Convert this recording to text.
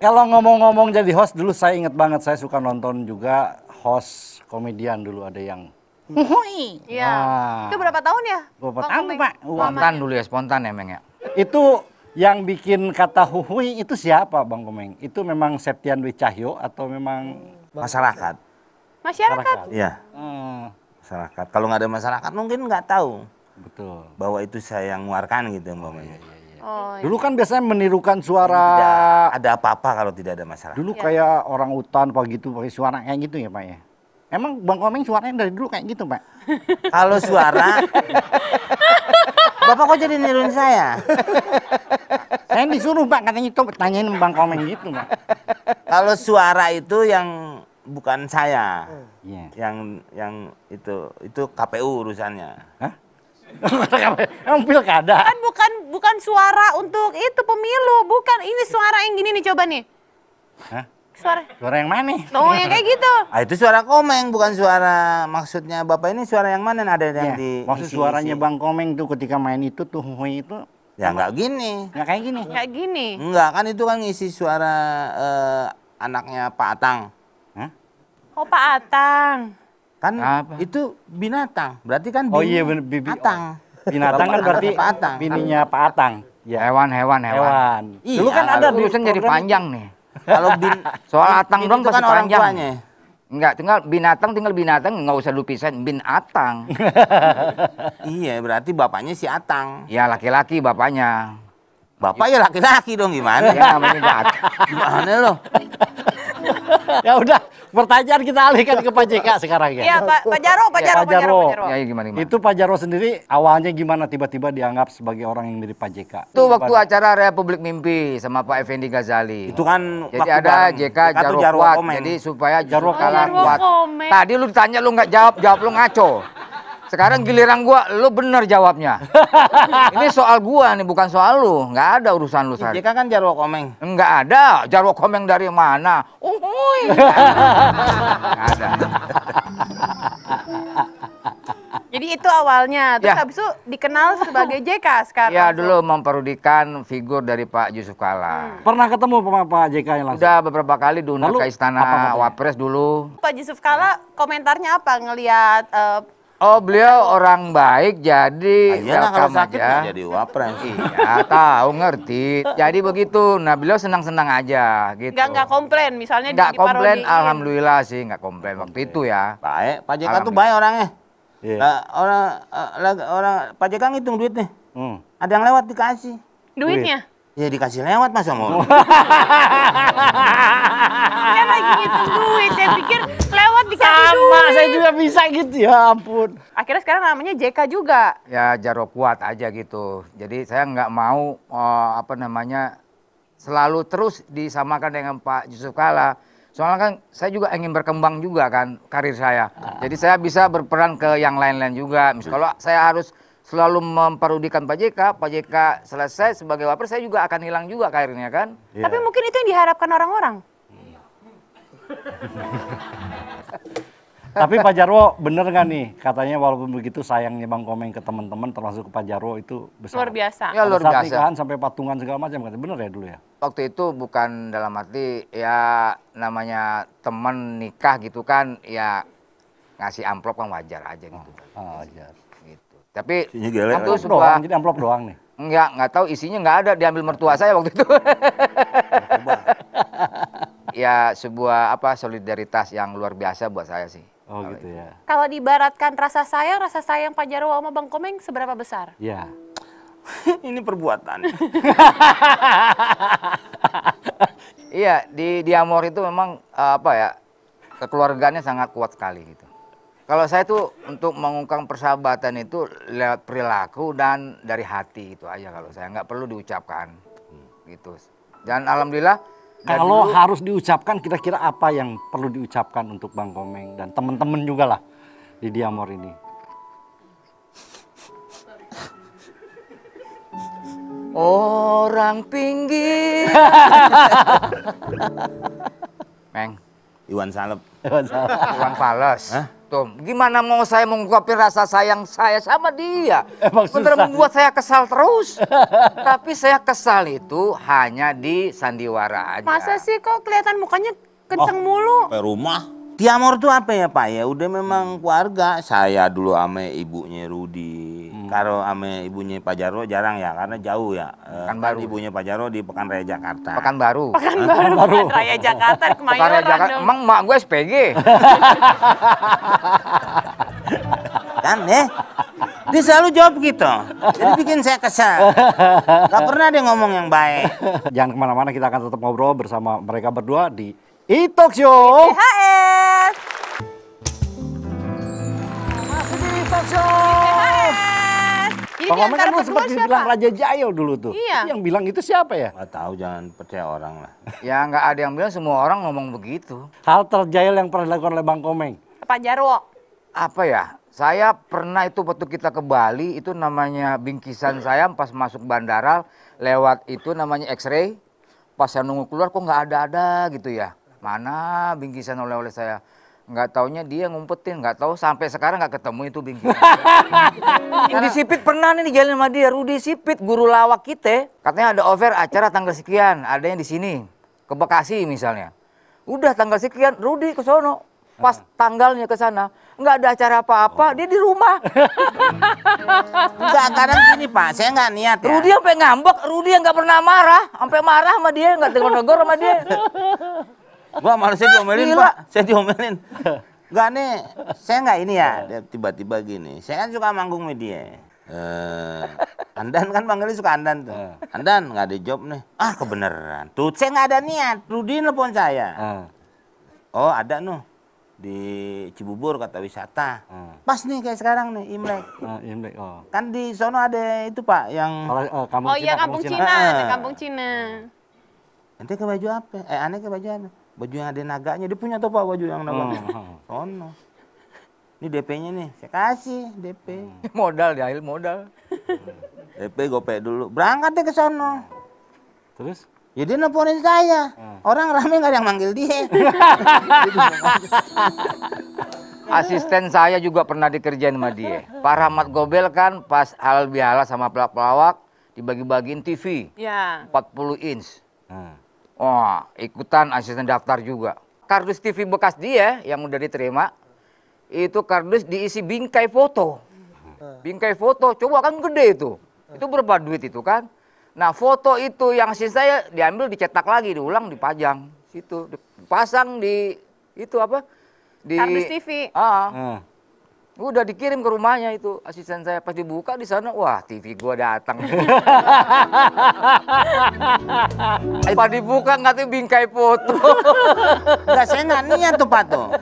Kalau ngomong-ngomong jadi host dulu saya inget banget saya suka nonton juga host komedian dulu ada yang Hui. Iya. Nah. Itu berapa tahun ya? Berapa tahun, Pak? Spontan ya? dulu ya, spontan ya, Meng ya. Itu yang bikin kata huhui itu siapa, Bang Komeng? Itu memang Septian Dwi Cahyo atau memang masyarakat? Masyarakat. Iya. Hmm. Masyarakat. Kalau nggak ada masyarakat mungkin nggak tahu. Betul. Bahwa itu saya yang mengeluarkan gitu, Bang. Oh, iya, iya. Oh, dulu iya. kan biasanya menirukan suara tidak ada apa-apa kalau tidak ada masalah. Dulu ya. kayak orang hutan apa gitu pakai suara kayak gitu ya, Pak ya. Emang Bang Komeng suaranya dari dulu kayak gitu, Pak? Kalau suara Bapak kok jadi niruin saya? saya disuruh, Pak, katanya itu tanyain Bang Komeng gitu, Pak. Kalau suara itu yang bukan saya. Yeah. Yang yang itu itu KPU urusannya. Hah? Emang pilkada? Kan bukan bukan suara untuk itu pemilu, bukan ini suara yang gini nih coba nih. Hah? Suara. Suara yang mana? Oh, yang kayak gitu. Ah, itu suara Komeng, bukan suara maksudnya Bapak ini suara yang mana ada yang ya, di Maksud isi, suaranya isi. Bang Komeng tuh ketika main itu tuh hui itu Ya nggak gini. Nggak kayak gini. Nggak gini. Nggak kan itu kan ngisi suara uh, anaknya Pak Atang. Hah? Oh Pak Atang. Kan Apa? itu binatang. Berarti kan bini. Oh iya bener, atang. Oh, binatang kan berarti Pak Atang. bininya Pak Atang. Ya hewan hewan hewan. hewan. Iya, kan ada tulisan jadi panjang nih. Kalau bin soal atang dong pasti kan panjang. Tuanya. Enggak, tinggal binatang tinggal binatang nggak usah lupisan bin atang. iya, berarti bapaknya si Atang. Ya laki-laki bapaknya. Bapak ya laki-laki dong gimana? Ya namanya Gimana loh? ya udah, pertanyaan kita alihkan ke Pak JK sekarang ya. Iya, Pak Pak Jaro, Pak Jaro, Pak Jaro. Ya, ya, gimana, gimana? Itu Pak Jaro sendiri awalnya gimana tiba-tiba dianggap sebagai orang yang mirip Pak JK? Itu waktu acara Republik Mimpi sama Pak Effendi Ghazali. Itu kan Jadi ada JK kan Jaro, Jaro kuat, jadi supaya Jaro kalah kuat. Tadi lu ditanya lu nggak jawab, jawab lu ngaco. Sekarang giliran gua, lu bener jawabnya. ini soal gua nih, bukan soal lu. Enggak ada urusan lu Sari. Jika kan Jarwo Komeng. Enggak ada. Jarwo Komeng dari mana? Uhuy. Enggak ada. Jadi itu awalnya. Terus ya. habis itu dikenal sebagai JK sekarang. Ya dulu memperudikan figur dari Pak Yusuf Kala. Hmm. Pernah ketemu sama Pak JK yang langsung? Sudah beberapa kali diundang ke istana Wapres dulu. Pak Yusuf Kala komentarnya apa ngelihat uh, eh, Oh beliau orang baik jadi Ayolah, iya kalau sakit aja. jadi wapres. iya tahu ngerti. Jadi begitu. Nah beliau senang-senang aja gitu. Enggak nggak komplain misalnya di komplain alhamdulillah sih nggak komplain waktu itu ya. Baik, Pak JK tuh baik orangnya. Yeah. Iya. Uh, orang uh, orang Pak JK ngitung duit nih. Hmm. Ada yang lewat dikasih. Duitnya? Ya dikasih lewat mas mau. Dia lagi ngitung duit. Saya pikir Mak saya juga bisa gitu ya ampun. Akhirnya sekarang namanya JK juga. Ya jaro kuat aja gitu. Jadi saya nggak mau uh, apa namanya selalu terus disamakan dengan Pak Yusuf Kala. Soalnya kan saya juga ingin berkembang juga kan karir saya. Uh. Jadi saya bisa berperan ke yang lain-lain juga. Misal kalau saya harus selalu memperudikan Pak JK, Pak JK selesai sebagai wapres saya juga akan hilang juga karirnya kan. Yeah. Tapi mungkin itu yang diharapkan orang-orang. Tapi Pak Jarwo bener nggak nih katanya walaupun begitu sayangnya Bang Komeng ke teman-teman termasuk ke Pak Jarwo itu besar. Luar biasa. Ya luar biasa. Saat nikahan sampai patungan segala macam kan bener ya dulu ya. Waktu itu bukan dalam arti ya namanya teman nikah gitu kan ya ngasih amplop kan wajar aja gitu. Oh, ah, wajar. Gitu. Tapi itu sebuah... doang, jadi amplop doang nih. Enggak, nggak tahu isinya nggak ada diambil mertua saya waktu itu. ya sebuah apa solidaritas yang luar biasa buat saya sih. Oh kalo gitu itu. ya. Kalau diibaratkan rasa sayang, rasa sayang Pak Jarwo sama Bang Komeng seberapa besar? Ya. Ini perbuatan. iya, di di Amor itu memang eh, apa ya? Kekeluargaannya sangat kuat sekali gitu. Kalau saya tuh untuk mengungkap persahabatan itu lewat perilaku dan dari hati itu aja kalau saya nggak perlu diucapkan hmm. gitu. Dan alhamdulillah kalau dulu, harus diucapkan kira-kira apa yang perlu diucapkan untuk Bang Komeng dan teman-teman juga lah di Diamor ini? Orang pinggir. Meng. Iwan Salep. Iwan Salep. Iwan Fales. Hah? Tom. Gimana mau saya mengungkapin rasa sayang saya sama dia? Emang Bener ya? membuat saya kesal terus. Tapi saya kesal itu hanya di sandiwara aja. Masa sih kok kelihatan mukanya kenceng oh, mulu? Ke rumah. Tiamor tuh apa ya Pak ya? Udah memang keluarga. Saya dulu ame ibunya Rudi Hmm. Karo ame ibunya Pak Jarwo jarang ya karena jauh ya. Eh, kan baru. ibunya Pak Jarwo di pekan raya Jakarta. baru. Pekanbaru. baru. raya Jakarta Pekan Raya Jakarta. Emang mak gue SPG. kan ya? Dia selalu jawab gitu. Jadi bikin saya kesal. Gak pernah dia ngomong yang baik. Jangan kemana-mana kita akan tetap ngobrol bersama mereka berdua di Itok e Show. Masih di Itok Show. Ini iya, Bang Maman kan sempat bilang Raja Jayo dulu tuh. Iya. Yang bilang itu siapa ya? Gak tahu, jangan percaya orang lah. ya nggak ada yang bilang, semua orang ngomong begitu. Hal terjail yang pernah dilakukan oleh Bang Komeng? Pak Jarwo. Apa ya? Saya pernah itu waktu kita ke Bali, itu namanya bingkisan hmm. saya pas masuk bandara, lewat itu namanya X-ray. Pas saya nunggu keluar kok nggak ada-ada gitu ya. Mana bingkisan oleh-oleh saya? nggak taunya dia ngumpetin nggak tahu sampai sekarang nggak ketemu itu bingkisan Rudi Sipit pernah nih jalan sama dia. Rudi Sipit guru lawak kita, katanya ada over acara tanggal sekian, adanya di sini ke Bekasi misalnya. Udah tanggal sekian, Rudy ke sono. Pas nah. tanggalnya ke sana, nggak ada acara apa-apa, oh. dia di rumah. Enggak, karena gini Pak, saya nggak niat ya. Rudi sampai ngambek, Rudi yang nggak pernah marah, sampai marah sama dia, nggak tegur-tegur sama dia. Gua malah saya diomelin Pak, saya diomelin. Gak nih, saya nggak ini ya. Iya. tiba-tiba gini. Saya kan suka manggung media. Eh, Andan kan panggilnya suka Andan tuh. Eh. Andan nggak ada job nih. Ah kebenaran. Tuh saya nggak ada niat. Rudi nelfon saya. Eh. Oh ada noh di Cibubur kata wisata. Eh. Pas nih kayak sekarang nih Imlek. Uh, Imlek. Oh. Kan di sono ada itu Pak yang Oh, uh, kampung oh iya kampung Cina, Cina. Ada kampung Cina. Nanti ke baju apa? Eh aneh ke baju apa? baju yang ada naganya dia punya tuh pak baju yang naga hmm. hmm. ini DP-nya nih saya kasih DP hmm. modal il modal hmm. DP gopay dulu berangkat deh ke sono terus Ya dia nelponin saya. Hmm. Orang rame nggak ada yang manggil dia. Asisten saya juga pernah dikerjain sama dia. Pak Rahmat Gobel kan pas hal bihala sama pelawak-pelawak dibagi-bagiin TV. Ya. 40 inch. Hmm. Oh, ikutan asisten daftar juga. Kardus TV bekas dia yang udah diterima, itu kardus diisi bingkai foto. Bingkai foto, coba kan gede itu. Itu berapa duit itu kan? Nah foto itu yang asisten saya diambil dicetak lagi, diulang, dipajang. Situ, dipasang di, itu apa? Di, kardus TV. Uh, ah. uh. Ah. Udah dikirim ke rumahnya itu asisten saya pas dibuka di sana wah TV gua datang. pas dibuka nggak tuh bingkai foto. nggak saya nggak niat tuh Pak tuh.